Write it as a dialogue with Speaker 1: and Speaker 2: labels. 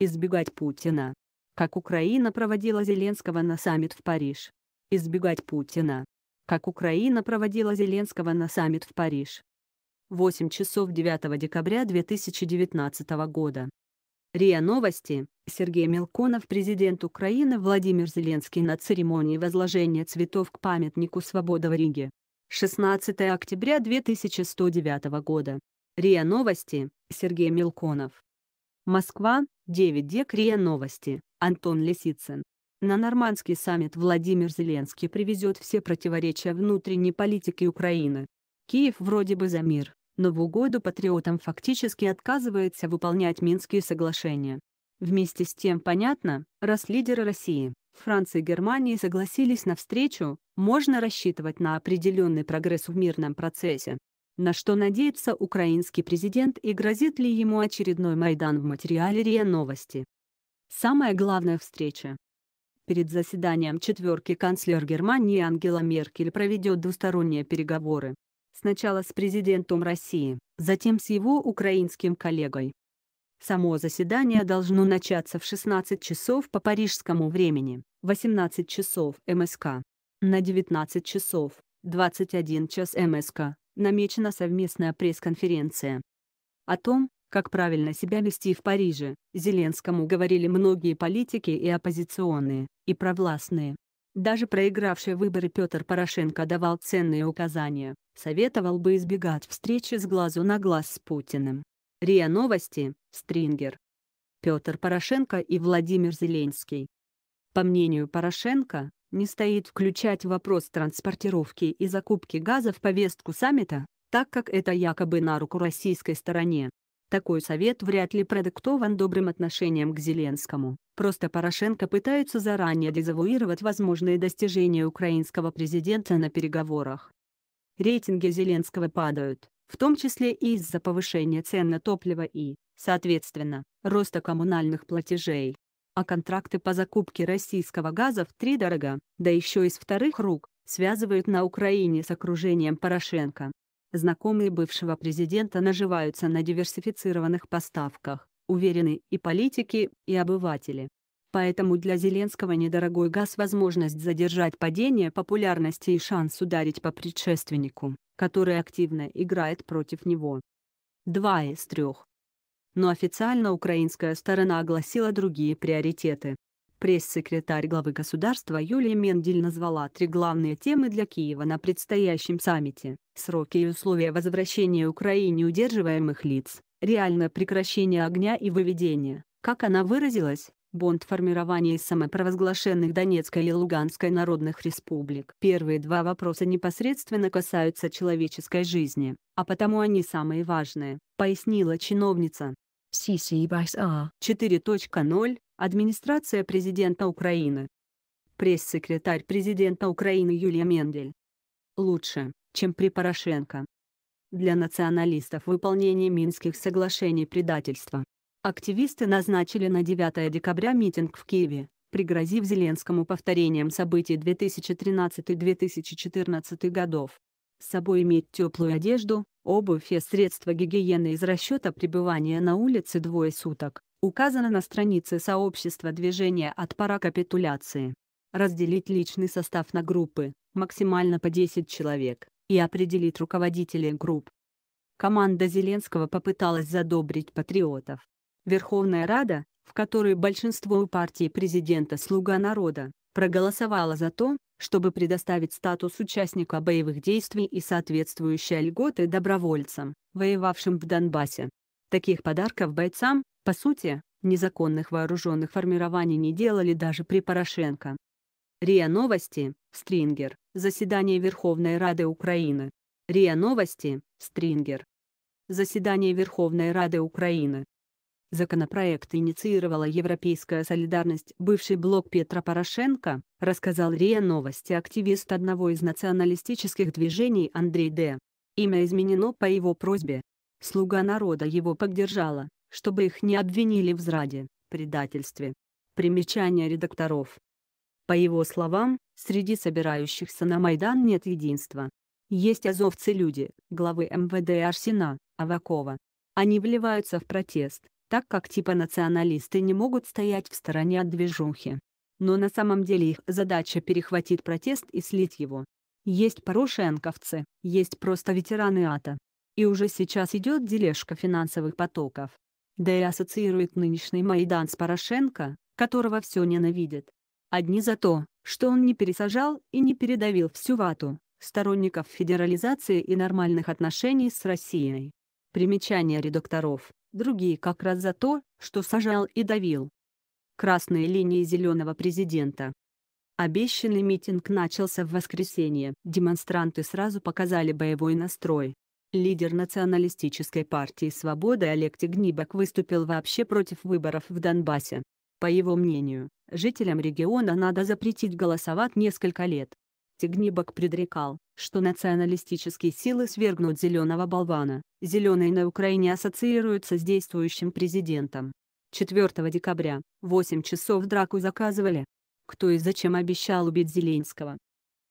Speaker 1: Избегать Путина. Как Украина проводила Зеленского на саммит в Париж. Избегать Путина. Как Украина проводила Зеленского на саммит в Париж. 8 часов 9 декабря 2019 года. РИА Новости. Сергей Мелконов, президент Украины Владимир Зеленский на церемонии возложения цветов к памятнику Свобода в Риге. 16 октября 2109 года. РИА Новости. Сергей Мелконов. Москва, 9D Новости, Антон Лисицын. На нормандский саммит Владимир Зеленский привезет все противоречия внутренней политики Украины. Киев вроде бы за мир, но в угоду патриотам фактически отказывается выполнять Минские соглашения. Вместе с тем понятно, раз лидеры России, Франции и Германии согласились на встречу, можно рассчитывать на определенный прогресс в мирном процессе на что надеется украинский президент и грозит ли ему очередной Майдан в материале РИА Новости. Самая главная встреча. Перед заседанием четверки канцлер Германии Ангела Меркель проведет двусторонние переговоры. Сначала с президентом России, затем с его украинским коллегой. Само заседание должно начаться в 16 часов по парижскому времени, 18 часов МСК. На 19 часов, 21 час МСК, намечена совместная пресс-конференция. О том, как правильно себя вести в Париже, Зеленскому говорили многие политики и оппозиционные, и провластные. Даже проигравший выборы Петр Порошенко давал ценные указания, советовал бы избегать встречи с глазу на глаз с Путиным. РИА Новости, Стрингер. Петр Порошенко и Владимир Зеленский. По мнению Порошенко, не стоит включать вопрос транспортировки и закупки газа в повестку саммита, так как это якобы на руку российской стороне. Такой совет вряд ли продиктован добрым отношением к Зеленскому. Просто Порошенко пытается заранее дезавуировать возможные достижения украинского президента на переговорах. Рейтинги Зеленского падают, в том числе и из-за повышения цен на топливо и, соответственно, роста коммунальных платежей а контракты по закупке российского газа в три дорога, да еще из вторых рук, связывают на Украине с окружением Порошенко. Знакомые бывшего президента наживаются на диверсифицированных поставках, уверены и политики, и обыватели. Поэтому для Зеленского недорогой газ – возможность задержать падение популярности и шанс ударить по предшественнику, который активно играет против него. Два из трех но официально украинская сторона огласила другие приоритеты. Пресс-секретарь главы государства Юлия Мендель назвала три главные темы для Киева на предстоящем саммите – сроки и условия возвращения Украине удерживаемых лиц, реальное прекращение огня и выведение, как она выразилась, Бонд формирования самопровозглашенных Донецкой или Луганской народных республик. Первые два вопроса непосредственно касаются человеческой жизни, а потому они самые важные, пояснила чиновница. CCBSR 4.0 а. Администрация президента Украины Пресс-секретарь президента Украины Юлия Мендель Лучше, чем при Порошенко. Для националистов выполнение Минских соглашений предательства. Активисты назначили на 9 декабря митинг в Киеве, пригрозив Зеленскому повторением событий 2013-2014 годов. С собой иметь теплую одежду, обувь и средства гигиены из расчета пребывания на улице двое суток, указано на странице сообщества движения от пора капитуляции. Разделить личный состав на группы, максимально по 10 человек, и определить руководителей групп. Команда Зеленского попыталась задобрить патриотов, Верховная Рада, в которой большинство партии президента «Слуга народа», проголосовала за то, чтобы предоставить статус участника боевых действий и соответствующие льготы добровольцам, воевавшим в Донбассе. Таких подарков бойцам, по сути, незаконных вооруженных формирований не делали даже при Порошенко. РИА Новости, Стрингер, заседание Верховной Рады Украины. РИА Новости, Стрингер. Заседание Верховной Рады Украины. Законопроект инициировала Европейская солидарность, бывший блок Петра Порошенко, рассказал РИА Новости активист одного из националистических движений Андрей Д. Имя изменено по его просьбе. Слуга народа его поддержала, чтобы их не обвинили в зраде, предательстве. Примечание редакторов. По его словам, среди собирающихся на Майдан нет единства. Есть азовцы-люди, главы МВД Арсена, Авакова. Они вливаются в протест, так как типа националисты не могут стоять в стороне от движухи. Но на самом деле их задача перехватить протест и слить его. Есть порошенковцы, есть просто ветераны АТО. И уже сейчас идет дележка финансовых потоков. Да и ассоциирует нынешний Майдан с Порошенко, которого все ненавидят. Одни за то, что он не пересажал и не передавил всю вату, сторонников федерализации и нормальных отношений с Россией. Примечание редакторов другие как раз за то, что сажал и давил. Красные линии зеленого президента. Обещанный митинг начался в воскресенье. Демонстранты сразу показали боевой настрой. Лидер националистической партии «Свобода» Олег Тегнибок выступил вообще против выборов в Донбассе. По его мнению, жителям региона надо запретить голосовать несколько лет. Тегнибок предрекал, что националистические силы свергнут зеленого болвана. Зеленые на Украине ассоциируются с действующим президентом. 4 декабря, 8 часов драку заказывали. Кто и зачем обещал убить Зеленского,